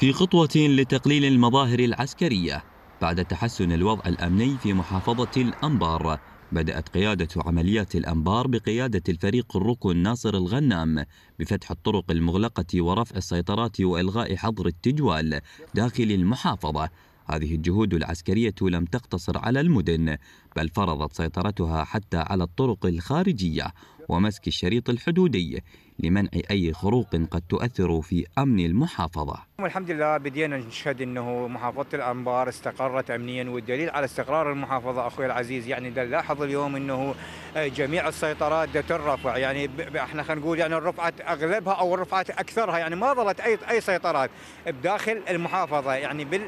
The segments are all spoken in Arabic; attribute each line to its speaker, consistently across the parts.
Speaker 1: في خطوة لتقليل المظاهر العسكرية بعد تحسن الوضع الأمني في محافظة الأنبار بدأت قيادة عمليات الأنبار بقيادة الفريق الركن ناصر الغنام بفتح الطرق المغلقة ورفع السيطرات وإلغاء حظر التجوال داخل المحافظة هذه الجهود العسكرية لم تقتصر على المدن بل فرضت سيطرتها حتى على الطرق الخارجية ومسك الشريط الحدودي لمنع أي خروق قد تؤثر في أمن المحافظة
Speaker 2: الحمد لله بدينا نشهد أنه محافظة الأنبار استقرت أمنيا والدليل على استقرار المحافظة أخوي العزيز يعني نلاحظ اليوم أنه جميع السيطرات ترفع يعني احنا خلينا نقول يعني رفعت أغلبها أو رفعت أكثرها يعني ما ظلت أي أي سيطرات بداخل المحافظة يعني بال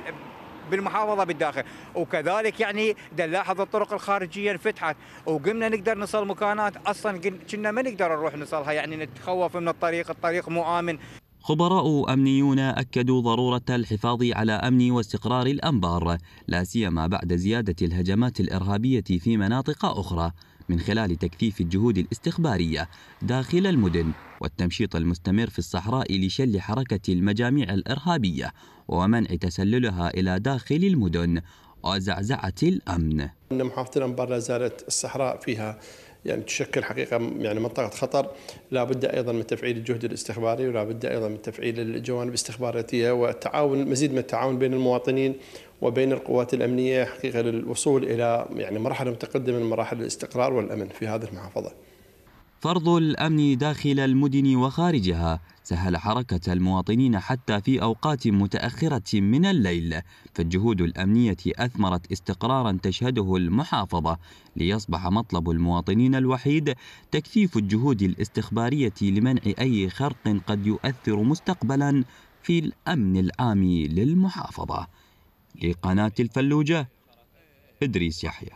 Speaker 2: بالمحافظه بالداخل وكذلك يعني نلاحظ الطرق الخارجيه انفتحت وقمنا نقدر نصل مكانات اصلا كنا ما نقدر نروح نصلها يعني نتخوف من الطريق الطريق مو امن
Speaker 1: خبراء امنيون اكدوا ضروره الحفاظ على امن واستقرار الانبار لا سيما بعد زياده الهجمات الارهابيه في مناطق اخرى من خلال تكثيف الجهود الاستخباريه داخل المدن والتمشيط المستمر في الصحراء لشل حركه المجاميع الارهابيه ومنع تسللها إلى داخل المدن وزعزعة الأمن
Speaker 3: أن محافظتنا برا زالت الصحراء فيها يعني تشكل حقيقه يعني منطقه خطر لا بد ايضا من تفعيل الجهد الاستخباري ولا بد ايضا من تفعيل الجوانب الاستخباراتيه والتعاون مزيد من التعاون بين المواطنين وبين القوات الامنيه حقيقه للوصول الى يعني مرحله متقدمه من مراحل الاستقرار والامن في هذه المحافظه.
Speaker 1: فرض الأمن داخل المدن وخارجها سهل حركة المواطنين حتى في أوقات متأخرة من الليل فالجهود الأمنية أثمرت استقرارا تشهده المحافظة ليصبح مطلب المواطنين الوحيد تكثيف الجهود الاستخبارية لمنع أي خرق قد يؤثر مستقبلا في الأمن العام للمحافظة لقناة الفلوجة إدريس يحيى